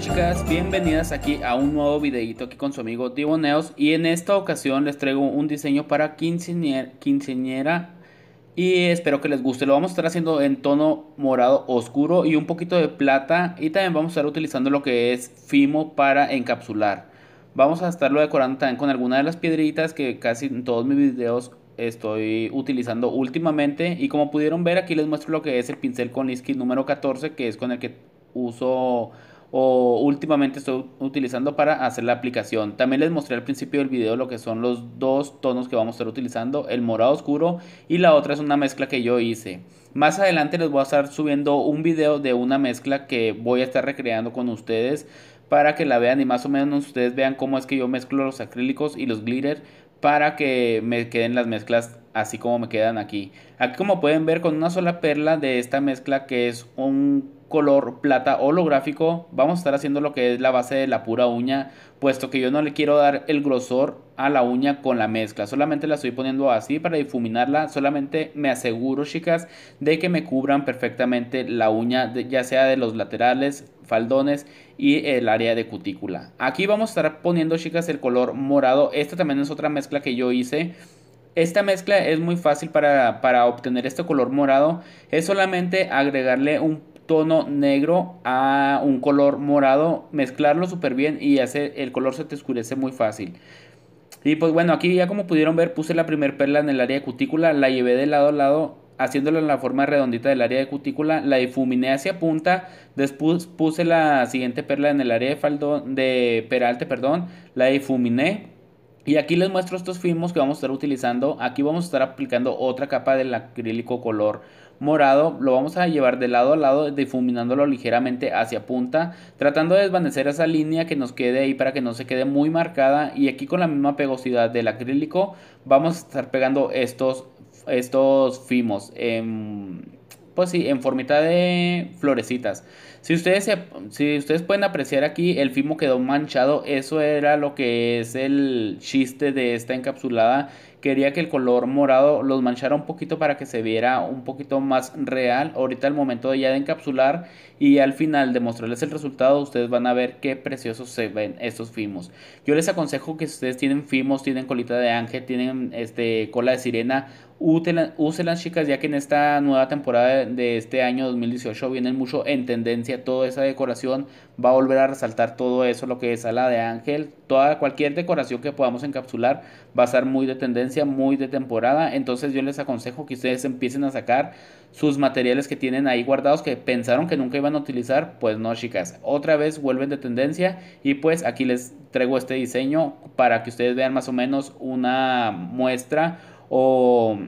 chicas, bienvenidas aquí a un nuevo videito aquí con su amigo Tiboneos y en esta ocasión les traigo un diseño para quinceñera y espero que les guste. Lo vamos a estar haciendo en tono morado oscuro y un poquito de plata y también vamos a estar utilizando lo que es Fimo para encapsular. Vamos a estarlo decorando también con alguna de las piedritas que casi en todos mis videos estoy utilizando últimamente y como pudieron ver aquí les muestro lo que es el pincel con Liskit número 14 que es con el que uso o últimamente estoy utilizando para hacer la aplicación. También les mostré al principio del video lo que son los dos tonos que vamos a estar utilizando, el morado oscuro y la otra es una mezcla que yo hice. Más adelante les voy a estar subiendo un video de una mezcla que voy a estar recreando con ustedes para que la vean y más o menos ustedes vean cómo es que yo mezclo los acrílicos y los glitter para que me queden las mezclas así como me quedan aquí. Aquí como pueden ver con una sola perla de esta mezcla que es un color plata holográfico, vamos a estar haciendo lo que es la base de la pura uña, puesto que yo no le quiero dar el grosor a la uña con la mezcla, solamente la estoy poniendo así para difuminarla, solamente me aseguro chicas de que me cubran perfectamente la uña, ya sea de los laterales, faldones y el área de cutícula. Aquí vamos a estar poniendo chicas el color morado, esta también es otra mezcla que yo hice, esta mezcla es muy fácil para, para, obtener este color morado. Es solamente agregarle un tono negro a un color morado, mezclarlo súper bien y hace, el color se te oscurece muy fácil. Y pues bueno, aquí ya como pudieron ver puse la primer perla en el área de cutícula, la llevé de lado a lado haciéndola en la forma redondita del área de cutícula, la difuminé hacia punta, después puse la siguiente perla en el área de, faldón, de peralte, perdón, la difuminé y aquí les muestro estos fimos que vamos a estar utilizando. Aquí vamos a estar aplicando otra capa del acrílico color morado. Lo vamos a llevar de lado a lado, difuminándolo ligeramente hacia punta. Tratando de desvanecer esa línea que nos quede ahí para que no se quede muy marcada. Y aquí con la misma pegosidad del acrílico vamos a estar pegando estos, estos fimos. Em, pues en formita de florecitas. Si ustedes, si ustedes pueden apreciar aquí, el fimo quedó manchado. Eso era lo que es el chiste de esta encapsulada. Quería que el color morado los manchara un poquito para que se viera un poquito más real. Ahorita el momento ya de encapsular y al final de mostrarles el resultado, ustedes van a ver qué preciosos se ven estos fimos. Yo les aconsejo que si ustedes tienen fimos, tienen colita de ángel, tienen este, cola de sirena Úselas chicas ya que en esta nueva temporada de este año 2018 vienen mucho en tendencia toda esa decoración va a volver a resaltar todo eso lo que es ala de ángel toda cualquier decoración que podamos encapsular va a ser muy de tendencia muy de temporada entonces yo les aconsejo que ustedes empiecen a sacar sus materiales que tienen ahí guardados que pensaron que nunca iban a utilizar pues no chicas otra vez vuelven de tendencia y pues aquí les traigo este diseño para que ustedes vean más o menos una muestra o,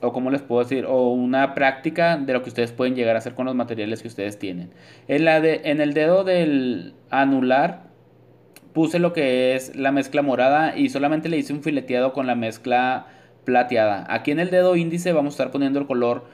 o les puedo decir, o una práctica de lo que ustedes pueden llegar a hacer con los materiales que ustedes tienen. En, la de, en el dedo del anular puse lo que es la mezcla morada y solamente le hice un fileteado con la mezcla plateada. Aquí en el dedo índice vamos a estar poniendo el color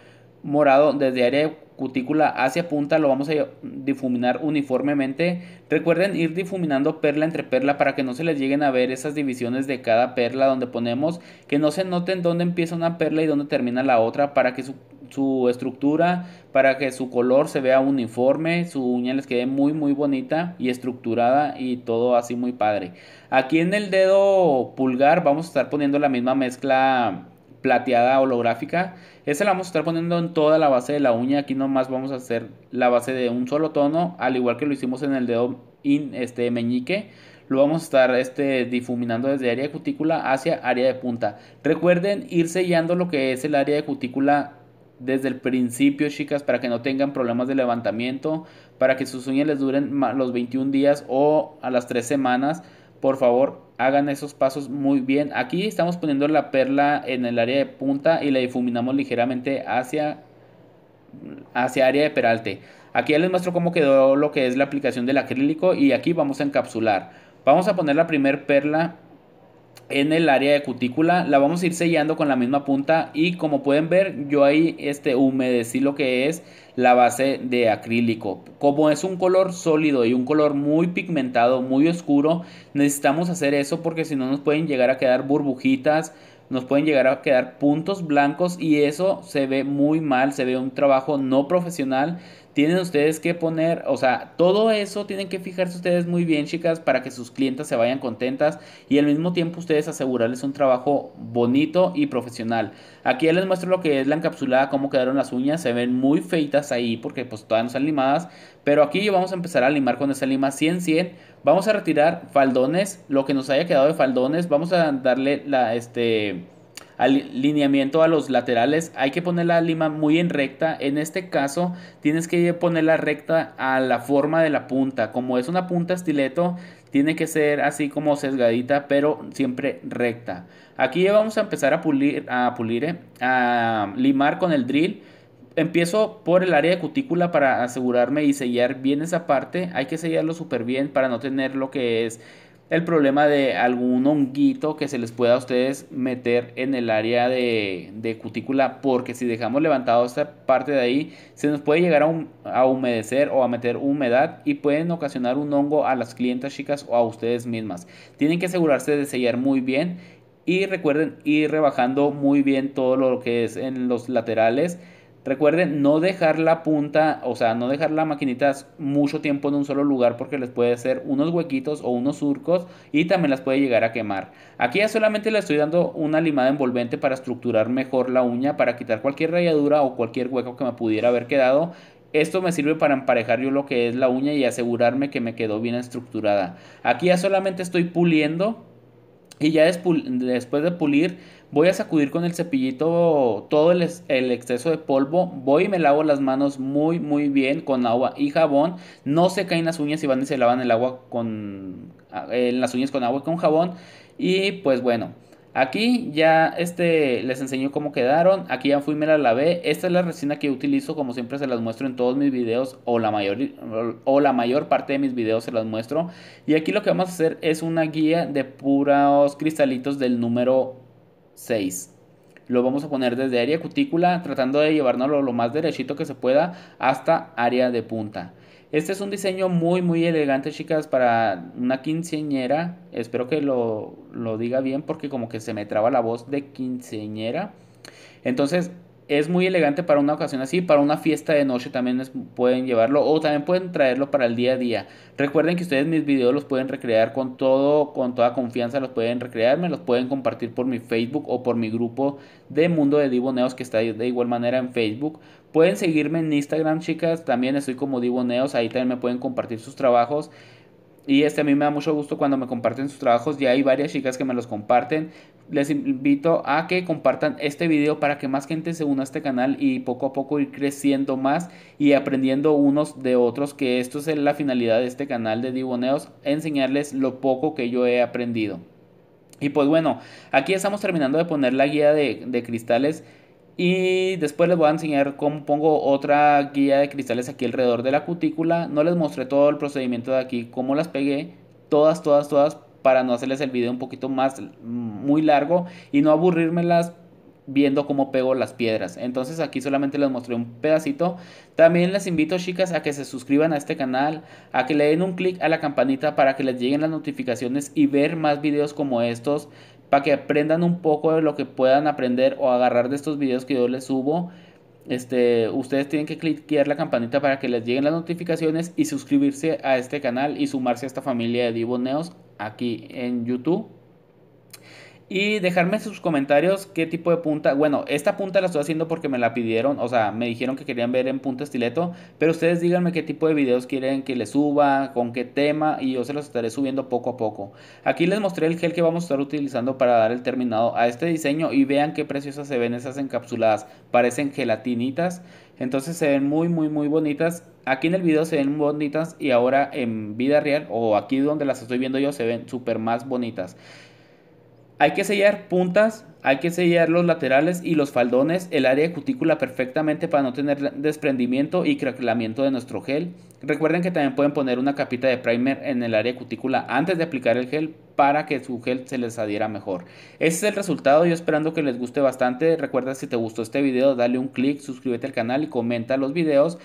morado desde área cutícula hacia punta lo vamos a difuminar uniformemente. Recuerden ir difuminando perla entre perla para que no se les lleguen a ver esas divisiones de cada perla donde ponemos, que no se noten dónde empieza una perla y dónde termina la otra para que su, su estructura, para que su color se vea uniforme, su uña les quede muy muy bonita y estructurada y todo así muy padre. Aquí en el dedo pulgar vamos a estar poniendo la misma mezcla plateada holográfica. Esa la vamos a estar poniendo en toda la base de la uña. Aquí nomás vamos a hacer la base de un solo tono, al igual que lo hicimos en el dedo in, este, meñique. Lo vamos a estar este, difuminando desde área de cutícula hacia área de punta. Recuerden ir sellando lo que es el área de cutícula desde el principio, chicas, para que no tengan problemas de levantamiento, para que sus uñas les duren los 21 días o a las 3 semanas. Por favor, hagan esos pasos muy bien. Aquí estamos poniendo la perla en el área de punta y la difuminamos ligeramente hacia, hacia área de peralte. Aquí ya les muestro cómo quedó lo que es la aplicación del acrílico y aquí vamos a encapsular. Vamos a poner la primer perla en el área de cutícula la vamos a ir sellando con la misma punta y como pueden ver yo ahí este humedecí lo que es la base de acrílico como es un color sólido y un color muy pigmentado muy oscuro necesitamos hacer eso porque si no nos pueden llegar a quedar burbujitas nos pueden llegar a quedar puntos blancos y eso se ve muy mal, se ve un trabajo no profesional tienen ustedes que poner, o sea, todo eso tienen que fijarse ustedes muy bien, chicas, para que sus clientes se vayan contentas y al mismo tiempo ustedes asegurarles un trabajo bonito y profesional. Aquí ya les muestro lo que es la encapsulada, cómo quedaron las uñas, se ven muy feitas ahí porque pues todavía no están limadas, pero aquí vamos a empezar a limar con esa lima 100-100. Vamos a retirar faldones, lo que nos haya quedado de faldones, vamos a darle la, este alineamiento a los laterales, hay que poner la lima muy en recta. En este caso, tienes que ponerla recta a la forma de la punta. Como es una punta estileto, tiene que ser así como sesgadita, pero siempre recta. Aquí ya vamos a empezar a pulir, a pulir, eh, a limar con el drill. Empiezo por el área de cutícula para asegurarme y sellar bien esa parte. Hay que sellarlo súper bien para no tener lo que es el problema de algún honguito que se les pueda a ustedes meter en el área de, cutícula, porque si dejamos levantado esta parte de ahí, se nos puede llegar a, a, humedecer o a meter humedad y pueden ocasionar un hongo a las clientas chicas o a ustedes mismas. Tienen que asegurarse de sellar muy bien y recuerden ir rebajando muy bien todo lo que es en los laterales Recuerden no dejar la punta, o sea, no dejar la maquinita mucho tiempo en un solo lugar porque les puede hacer unos huequitos o unos surcos y también las puede llegar a quemar. Aquí ya solamente le estoy dando una limada envolvente para estructurar mejor la uña, para quitar cualquier rayadura o cualquier hueco que me pudiera haber quedado esto me sirve para emparejar yo lo que es la uña y asegurarme que me quedó bien estructurada. Aquí ya solamente estoy puliendo y ya después de pulir voy a sacudir con el cepillito todo el, exceso de polvo, voy y me lavo las manos muy muy bien con agua y jabón, no se caen las uñas y van y se lavan el agua con ah, eh, las uñas con agua y con jabón y pues bueno, Aquí ya este, les enseño cómo quedaron. Aquí ya fui y me la lavé. Esta es la resina que utilizo. Como siempre se las muestro en todos mis videos. O la, mayor, o la mayor parte de mis videos se las muestro. Y aquí lo que vamos a hacer es una guía de puros cristalitos del número 6. Lo vamos a poner desde área cutícula, tratando de llevárnoslo lo más derechito que se pueda hasta área de punta. Este es un diseño muy muy elegante chicas para una quinceañera. Espero que lo, lo diga bien porque como que se me traba la voz de quinceañera. Entonces es muy elegante para una ocasión así, para una fiesta de noche también pueden llevarlo o también pueden traerlo para el día a día. Recuerden que ustedes mis videos los pueden recrear con todo, con toda confianza, los pueden recrear, me los pueden compartir por mi Facebook o por mi grupo de Mundo de Diboneos que está de igual manera en Facebook. Pueden seguirme en Instagram, chicas, también estoy como Diboneos, ahí también me pueden compartir sus trabajos. Y este a mí me da mucho gusto cuando me comparten sus trabajos. Ya hay varias chicas que me los comparten. Les invito a que compartan este video para que más gente se una a este canal y poco a poco ir creciendo más y aprendiendo unos de otros. Que esto es la finalidad de este canal de Diboneos. Enseñarles lo poco que yo he aprendido. Y pues bueno, aquí estamos terminando de poner la guía de, de cristales. Y después les voy a enseñar cómo pongo otra guía de cristales aquí alrededor de la cutícula. No les mostré todo el procedimiento de aquí, cómo las pegué. Todas, todas, todas, para no hacerles el video un poquito más, muy largo. Y no aburrírmelas viendo cómo pego las piedras. Entonces aquí solamente les mostré un pedacito. También les invito chicas a que se suscriban a este canal, a que le den un clic a la campanita para que les lleguen las notificaciones y ver más videos como estos para que aprendan un poco de lo que puedan aprender o agarrar de estos videos que yo les subo. Este, ustedes tienen que cliquear la campanita para que les lleguen las notificaciones y suscribirse a este canal y sumarse a esta familia de Diboneos aquí en YouTube. Y dejarme sus comentarios qué tipo de punta. Bueno, esta punta la estoy haciendo porque me la pidieron. O sea, me dijeron que querían ver en punta estileto. Pero ustedes díganme qué tipo de videos quieren que les suba, con qué tema. Y yo se los estaré subiendo poco a poco. Aquí les mostré el gel que vamos a estar utilizando para dar el terminado a este diseño. Y vean qué preciosas se ven esas encapsuladas. Parecen gelatinitas. Entonces se ven muy, muy, muy bonitas. Aquí en el video se ven bonitas y ahora en vida real o aquí donde las estoy viendo yo se ven súper más bonitas. Hay que sellar puntas, hay que sellar los laterales y los faldones, el área de cutícula perfectamente para no tener desprendimiento y craquelamiento de nuestro gel. Recuerden que también pueden poner una capita de primer en el área de cutícula antes de aplicar el gel para que su gel se les adhiera mejor. Ese es el resultado, yo esperando que les guste bastante. Recuerda si te gustó este video, dale un clic, suscríbete al canal y comenta los videos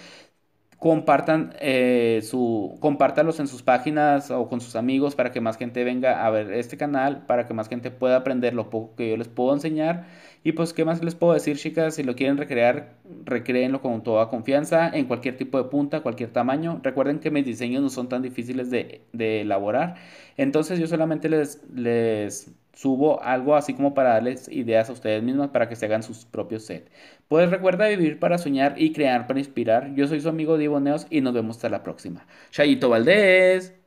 compartan, eh, su, compártalos en sus páginas o con sus amigos para que más gente venga a ver este canal, para que más gente pueda aprender lo poco que yo les puedo enseñar. Y pues, ¿qué más les puedo decir, chicas? Si lo quieren recrear, recreenlo con toda confianza, en cualquier tipo de punta, cualquier tamaño. Recuerden que mis diseños no son tan difíciles de, de elaborar. Entonces, yo solamente les, les subo algo así como para darles ideas a ustedes mismos para que se hagan sus propios set. Pues recuerda vivir para soñar y crear para inspirar. Yo soy su amigo Divo Neos y nos vemos hasta la próxima. Chayito Valdés.